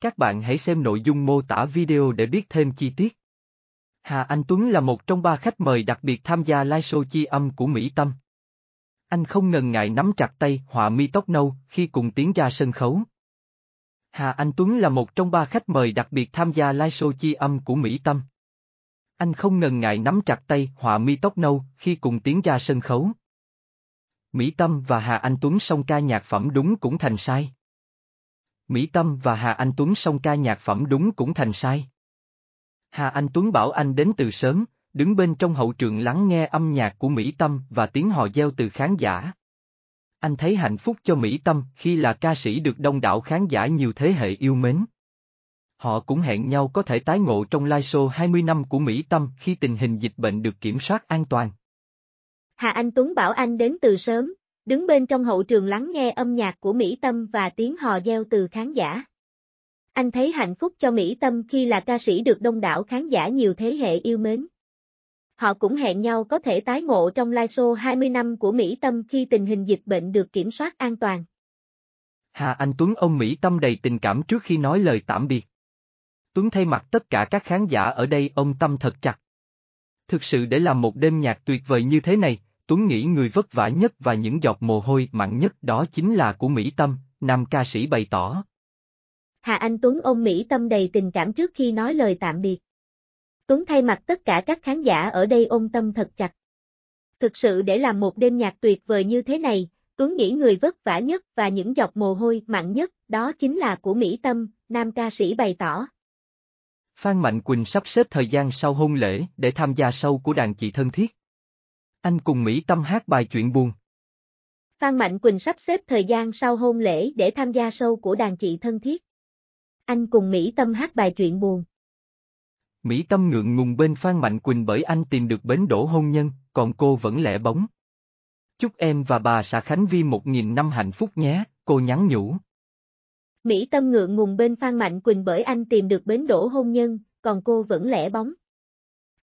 Các bạn hãy xem nội dung mô tả video để biết thêm chi tiết. Hà Anh Tuấn là một trong ba khách mời đặc biệt tham gia live show chi âm của Mỹ Tâm. Anh không ngần ngại nắm chặt tay họa mi tóc nâu khi cùng tiến ra sân khấu. Hà Anh Tuấn là một trong ba khách mời đặc biệt tham gia live show chi âm của Mỹ Tâm. Anh không ngần ngại nắm chặt tay họa mi tóc nâu khi cùng tiến ra sân khấu. Mỹ Tâm và Hà Anh Tuấn song ca nhạc phẩm đúng cũng thành sai. Mỹ Tâm và Hà Anh Tuấn song ca nhạc phẩm đúng cũng thành sai. Hà Anh Tuấn bảo anh đến từ sớm, đứng bên trong hậu trường lắng nghe âm nhạc của Mỹ Tâm và tiếng hò reo từ khán giả. Anh thấy hạnh phúc cho Mỹ Tâm khi là ca sĩ được đông đảo khán giả nhiều thế hệ yêu mến. Họ cũng hẹn nhau có thể tái ngộ trong live show 20 năm của Mỹ Tâm khi tình hình dịch bệnh được kiểm soát an toàn. Hà Anh Tuấn bảo anh đến từ sớm, đứng bên trong hậu trường lắng nghe âm nhạc của Mỹ Tâm và tiếng hò reo từ khán giả. Anh thấy hạnh phúc cho Mỹ Tâm khi là ca sĩ được đông đảo khán giả nhiều thế hệ yêu mến. Họ cũng hẹn nhau có thể tái ngộ trong live show 20 năm của Mỹ Tâm khi tình hình dịch bệnh được kiểm soát an toàn. Hà Anh Tuấn ông Mỹ Tâm đầy tình cảm trước khi nói lời tạm biệt. Tuấn thay mặt tất cả các khán giả ở đây ông Tâm thật chặt. Thực sự để làm một đêm nhạc tuyệt vời như thế này, Tuấn nghĩ người vất vả nhất và những giọt mồ hôi mặn nhất đó chính là của Mỹ Tâm, nam ca sĩ bày tỏ. Hà Anh Tuấn ôm Mỹ Tâm đầy tình cảm trước khi nói lời tạm biệt. Tuấn thay mặt tất cả các khán giả ở đây ôm Tâm thật chặt. Thực sự để làm một đêm nhạc tuyệt vời như thế này, Tuấn nghĩ người vất vả nhất và những giọt mồ hôi mặn nhất đó chính là của Mỹ Tâm, nam ca sĩ bày tỏ. Phan Mạnh Quỳnh sắp xếp thời gian sau hôn lễ để tham gia sâu của đàn chị thân thiết anh cùng Mỹ Tâm hát bài chuyện buồn. Phan Mạnh Quỳnh sắp xếp thời gian sau hôn lễ để tham gia show của đàn chị thân thiết. Anh cùng Mỹ Tâm hát bài chuyện buồn. Mỹ Tâm ngượng ngùng bên Phan Mạnh Quỳnh bởi anh tìm được bến đổ hôn nhân, còn cô vẫn lẻ bóng. Chúc em và bà xã Khánh Vi một nghìn năm hạnh phúc nhé, cô nhắn nhủ. Mỹ Tâm ngượng ngùng bên Phan Mạnh Quỳnh bởi anh tìm được bến đổ hôn nhân, còn cô vẫn lẻ bóng.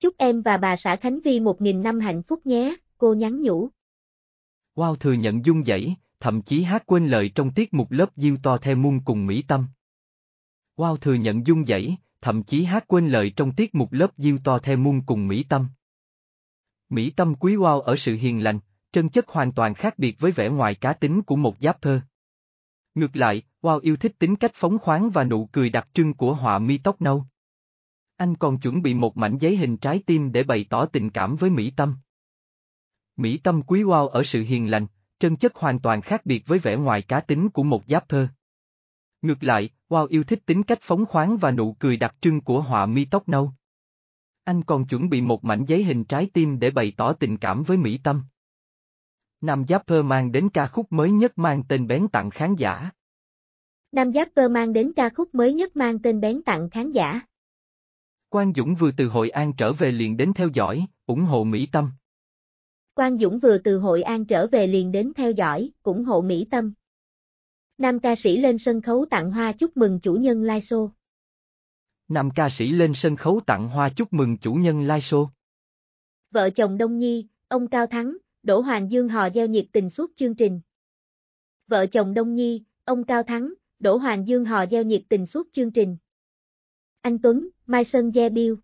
Chúc em và bà xã Khánh Vi một nghìn năm hạnh phúc nhé, cô nhắn nhủ. Wow thừa nhận dung dẫy, thậm chí hát quên lời trong tiết mục lớp diêu to theo muôn cùng Mỹ Tâm. Wow thừa nhận dung dẫy, thậm chí hát quên lời trong tiết mục lớp diêu to theo muôn cùng Mỹ Tâm. Mỹ Tâm quý wow ở sự hiền lành, chân chất hoàn toàn khác biệt với vẻ ngoài cá tính của một giáp thơ. Ngược lại, wow yêu thích tính cách phóng khoáng và nụ cười đặc trưng của họa mi tóc nâu. Anh còn chuẩn bị một mảnh giấy hình trái tim để bày tỏ tình cảm với Mỹ Tâm. Mỹ Tâm quý wow ở sự hiền lành, chân chất hoàn toàn khác biệt với vẻ ngoài cá tính của một giáp thơ. Ngược lại, wow yêu thích tính cách phóng khoáng và nụ cười đặc trưng của họa mi tóc nâu. Anh còn chuẩn bị một mảnh giấy hình trái tim để bày tỏ tình cảm với Mỹ Tâm. Nam Giáp Pơ mang đến ca khúc mới nhất mang tên bén tặng khán giả. Nam Giáp Pơ mang đến ca khúc mới nhất mang tên bén tặng khán giả. Quang Dũng vừa từ Hội An trở về liền đến theo dõi, ủng hộ Mỹ Tâm. Quang Dũng vừa từ Hội An trở về liền đến theo dõi, ủng hộ Mỹ Tâm. Nam ca sĩ lên sân khấu tặng hoa chúc mừng chủ nhân Lai show. Nam ca sĩ lên sân khấu tặng hoa chúc mừng chủ nhân Lai show. Vợ chồng Đông Nhi, ông Cao Thắng, Đỗ Hoàng Dương hò gieo nhiệt tình suốt chương trình. Vợ chồng Đông Nhi, ông Cao Thắng, Đỗ Hoàng Dương hò gieo nhiệt tình suốt chương trình. Anh Tuấn, Mai Sơn Gia Biêu.